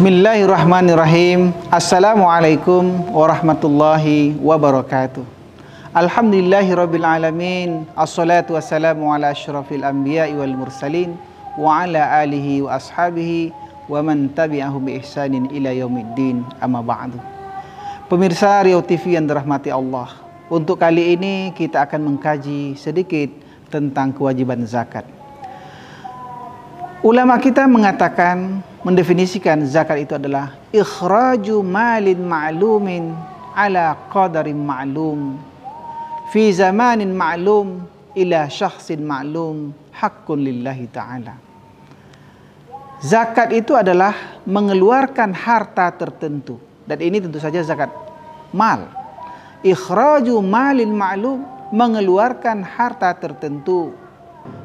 Bismillahirrahmanirrahim. Assalamualaikum warahmatullahi wabarakatuh. Alhamdulillahirabbil alamin. Assalatu wassalamu ala asyrafil anbiya wal mursalin wa ala alihi wa ashabihi wa man tabi'ahu bi ihsanin ila yaumiddin. Amma ba'du. Pemirsa Riau TV yang dirahmati Allah, untuk kali ini kita akan mengkaji sedikit tentang kewajiban zakat. Ulama kita mengatakan mendefinisikan zakat itu adalah ikhraju malin ma'lumin ala qadarin ma'lum fi zamanin ma'lum ila syakhsin ma'lum hakun lillahi ta'ala zakat itu adalah mengeluarkan harta tertentu dan ini tentu saja zakat mal ikhraju malin ma'lum mengeluarkan harta tertentu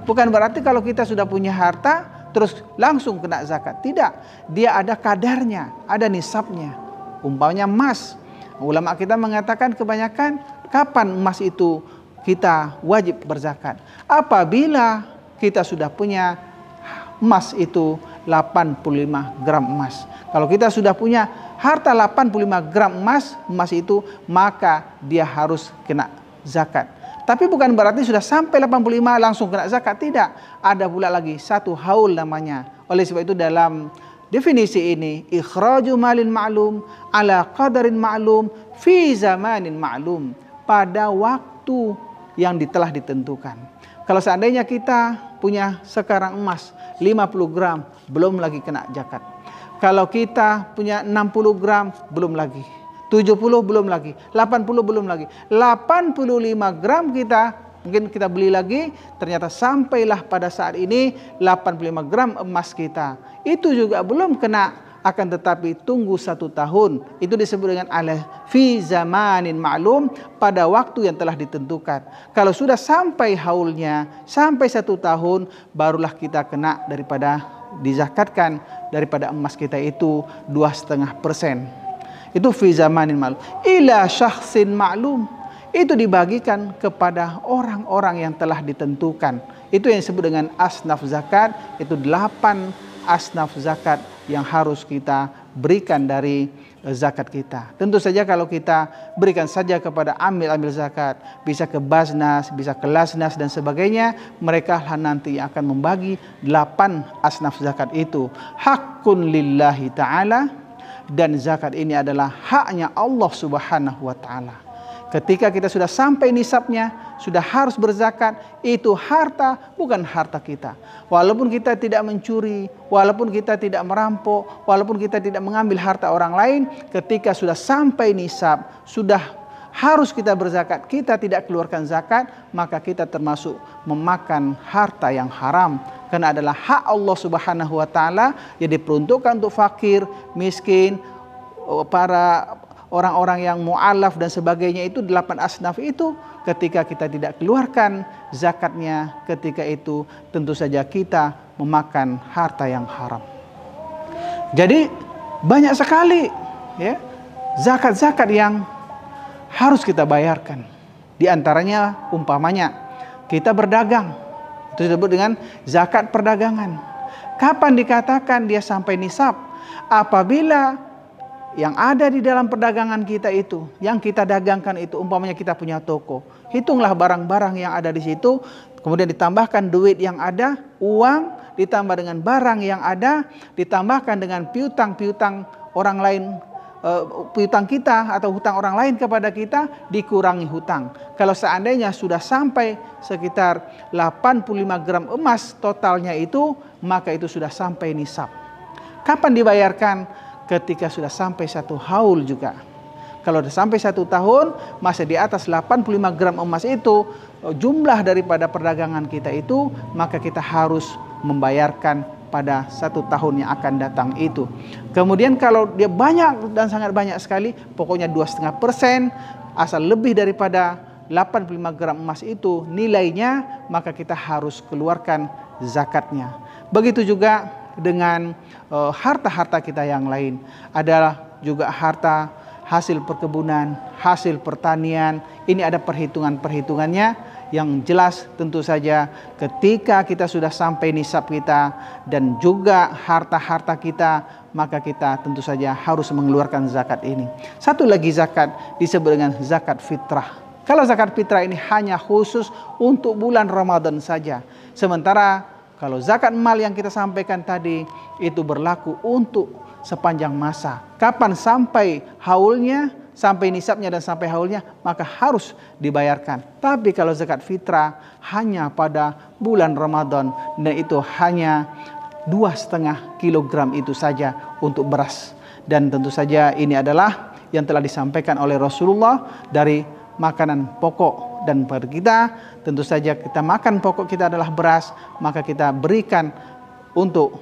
bukan berarti kalau kita sudah punya harta terus langsung kena zakat. Tidak, dia ada kadarnya, ada nisabnya. Umpamanya emas. Ulama kita mengatakan kebanyakan kapan emas itu kita wajib berzakat. Apabila kita sudah punya emas itu 85 gram emas. Kalau kita sudah punya harta 85 gram emas, emas itu maka dia harus kena zakat. Tapi bukan berarti sudah sampai 85 langsung kena zakat, tidak. Ada pula lagi satu haul namanya. Oleh sebab itu dalam definisi ini ikhraju malin ma'lum ala qadarin ma'lum fi zamanin ma'lum pada waktu yang telah ditentukan. Kalau seandainya kita punya sekarang emas 50 gram belum lagi kena zakat. Kalau kita punya 60 gram belum lagi 70 belum lagi, 80 belum lagi. 85 gram kita mungkin kita beli lagi, ternyata sampailah pada saat ini 85 gram emas kita. Itu juga belum kena akan tetapi tunggu satu tahun itu disebut dengan alih fi zamanin maklum pada waktu yang telah ditentukan kalau sudah sampai haulnya sampai satu tahun barulah kita kena daripada dizakatkan daripada emas kita itu dua setengah persen itu fi zamanin ma'lum ila syahsin ma'lum itu dibagikan kepada orang-orang yang telah ditentukan itu yang disebut dengan asnaf zakat itu delapan asnaf zakat yang harus kita berikan dari eh, zakat kita. Tentu saja kalau kita berikan saja kepada amil-amil zakat, bisa ke Basnas, bisa ke Lasnas dan sebagainya, mereka nanti akan membagi delapan asnaf zakat itu. Hakun lillahi ta'ala dan zakat ini adalah haknya Allah Subhanahu wa taala. Ketika kita sudah sampai nisabnya, sudah harus berzakat, itu harta bukan harta kita. Walaupun kita tidak mencuri, walaupun kita tidak merampok, walaupun kita tidak mengambil harta orang lain, ketika sudah sampai nisab, sudah harus kita berzakat, kita tidak keluarkan zakat, maka kita termasuk memakan harta yang haram. Karena adalah hak Allah Subhanahu wa taala yang diperuntukkan untuk fakir, miskin, eh, para orang-orang yang mualaf dan sebagainya itu delapan asnaf itu ketika kita tidak keluarkan zakatnya ketika itu tentu saja kita memakan harta yang haram. Jadi banyak sekali ya zakat-zakat yang harus kita bayarkan. Di antaranya umpamanya kita berdagang. Itu disebut dengan zakat perdagangan. Kapan dikatakan dia sampai nisab? Apabila yang ada di dalam perdagangan kita itu, yang kita dagangkan itu, umpamanya kita punya toko, hitunglah barang-barang yang ada di situ, kemudian ditambahkan duit yang ada, uang, ditambah dengan barang yang ada, ditambahkan dengan piutang-piutang orang lain uh, eh, hutang kita atau hutang orang lain kepada kita dikurangi hutang. Kalau seandainya sudah sampai sekitar 85 gram emas totalnya itu, maka itu sudah sampai nisab. Kapan dibayarkan? Ketika sudah sampai satu haul juga. Kalau sudah sampai satu tahun, masih di atas 85 gram emas itu, eh, jumlah daripada perdagangan kita itu, maka kita harus membayarkan pada satu tahun yang akan datang itu. Kemudian kalau dia banyak dan sangat banyak sekali, pokoknya dua setengah persen, asal lebih daripada 85 gram emas itu nilainya, maka kita harus keluarkan zakatnya. Begitu juga dengan eh, harta-harta e, kita yang lain adalah juga harta hasil perkebunan, hasil pertanian. Ini ada perhitungan-perhitungannya yang jelas tentu saja ketika kita sudah sampai nisab kita dan juga harta-harta kita maka kita tentu saja harus mengeluarkan zakat ini. Satu lagi zakat disebut dengan zakat fitrah. Kalau zakat fitrah ini hanya khusus untuk bulan Ramadan saja. Sementara kalau zakat mal yang kita sampaikan tadi itu berlaku untuk sepanjang masa. Kapan sampai haulnya? sampai nisabnya dan sampai haulnya maka harus dibayarkan. Tapi kalau zakat fitrah hanya pada bulan Ramadan dan itu hanya dua setengah kilogram itu saja untuk beras. Dan tentu saja ini adalah yang telah disampaikan oleh Rasulullah dari makanan pokok dan pada kita tentu saja kita makan pokok kita adalah beras maka kita berikan untuk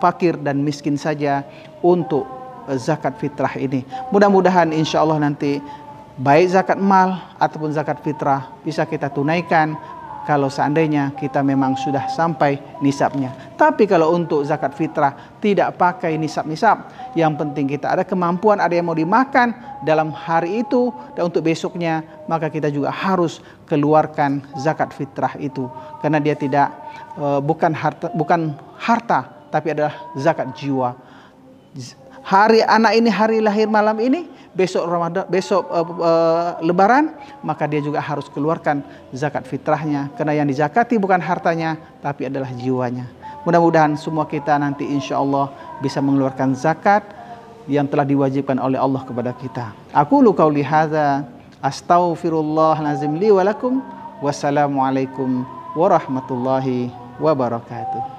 fakir dan miskin saja untuk zakat fitrah ini. Mudah-mudahan insya Allah nanti baik zakat mal ataupun zakat fitrah bisa kita tunaikan kalau seandainya kita memang sudah sampai nisabnya. Tapi kalau untuk zakat fitrah tidak pakai nisab-nisab. Yang penting kita ada kemampuan, ada yang mau dimakan dalam hari itu dan untuk besoknya maka kita juga harus keluarkan zakat fitrah itu karena dia tidak eh, bukan harta bukan harta tapi adalah zakat jiwa hari anak ini hari lahir malam ini besok Ramadan besok uh, uh, lebaran maka dia juga harus keluarkan zakat fitrahnya karena yang dizakati bukan hartanya tapi adalah jiwanya mudah-mudahan semua kita nanti insya Allah bisa mengeluarkan zakat yang telah diwajibkan oleh Allah kepada kita aku kau lihaza astaghfirullah li walakum wassalamualaikum warahmatullahi wabarakatuh